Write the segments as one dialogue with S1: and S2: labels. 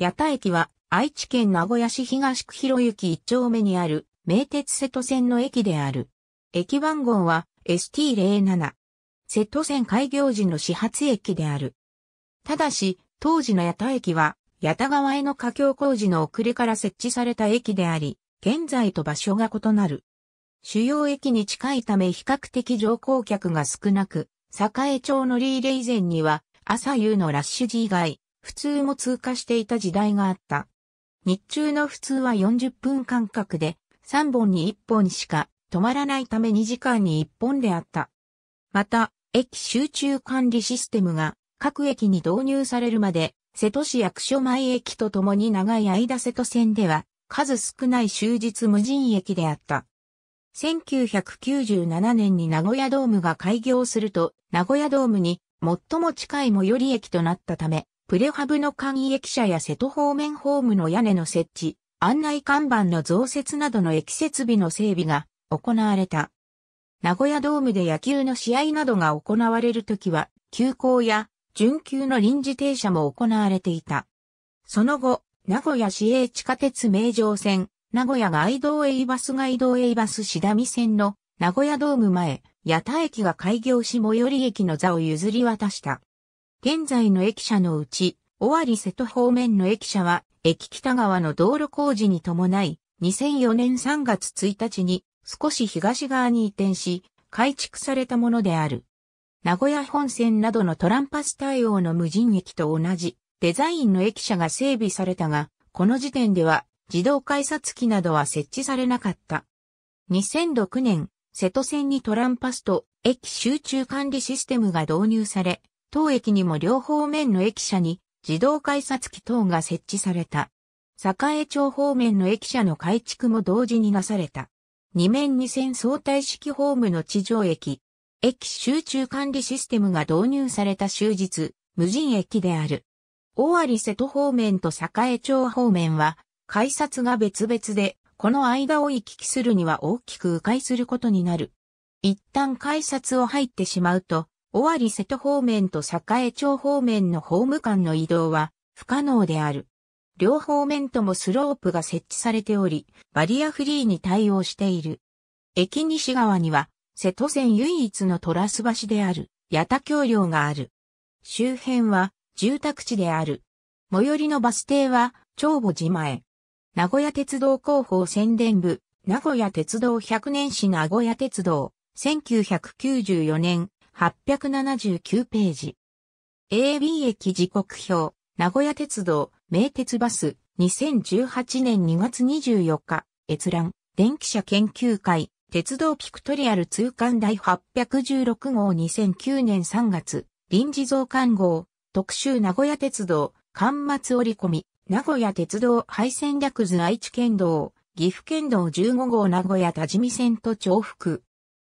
S1: 八田駅は愛知県名古屋市東区広行一丁目にある名鉄瀬戸線の駅である。駅番号は ST07。瀬戸線開業時の始発駅である。ただし、当時の八田駅は八田川への架橋工事の遅れから設置された駅であり、現在と場所が異なる。主要駅に近いため比較的乗降客が少なく、栄町のリーレ以前には朝夕のラッシュ時以外、普通も通過していた時代があった。日中の普通は40分間隔で3本に1本しか止まらないため2時間に1本であった。また、駅集中管理システムが各駅に導入されるまで、瀬戸市役所前駅とともに長い間瀬戸線では数少ない終日無人駅であった。1997年に名古屋ドームが開業すると、名古屋ドームに最も近い最寄り駅となったため、プレハブの簡易駅舎や瀬戸方面ホームの屋根の設置、案内看板の増設などの駅設備の整備が行われた。名古屋ドームで野球の試合などが行われるときは、休校や準急の臨時停車も行われていた。その後、名古屋市営地下鉄名城線、名古屋ウ道イバスウ道イバスシダミ線の名古屋ドーム前、八田駅が開業し最寄り駅の座を譲り渡した。現在の駅舎のうち、尾張瀬戸方面の駅舎は、駅北側の道路工事に伴い、2004年3月1日に少し東側に移転し、改築されたものである。名古屋本線などのトランパス対応の無人駅と同じデザインの駅舎が整備されたが、この時点では自動改札機などは設置されなかった。2006年、瀬戸線にトランパスと駅集中管理システムが導入され、当駅にも両方面の駅舎に自動改札機等が設置された。栄町方面の駅舎の改築も同時になされた。2面2線相対式ホームの地上駅、駅集中管理システムが導入された終日、無人駅である。大張瀬戸方面と栄町方面は、改札が別々で、この間を行き来するには大きく迂回することになる。一旦改札を入ってしまうと、尾張瀬戸方面と栄町方面のホーム間の移動は不可能である。両方面ともスロープが設置されており、バリアフリーに対応している。駅西側には、瀬戸線唯一のトラス橋である、八田橋梁がある。周辺は、住宅地である。最寄りのバス停は、長母寺前。名古屋鉄道広報宣伝部、名古屋鉄道100年史名古屋鉄道、1994年879ページ。AB 駅時刻表、名古屋鉄道、名鉄バス、2018年2月24日、閲覧、電気車研究会、鉄道ピクトリアル通貫第816号2009年3月、臨時増刊号、特集名古屋鉄道、刊末折り込み、名古屋鉄道廃線略図愛知県道、岐阜県道15号名古屋多治見線と重複、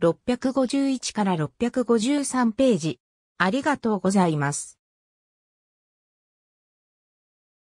S1: 651から653ページ。ありがとうございます。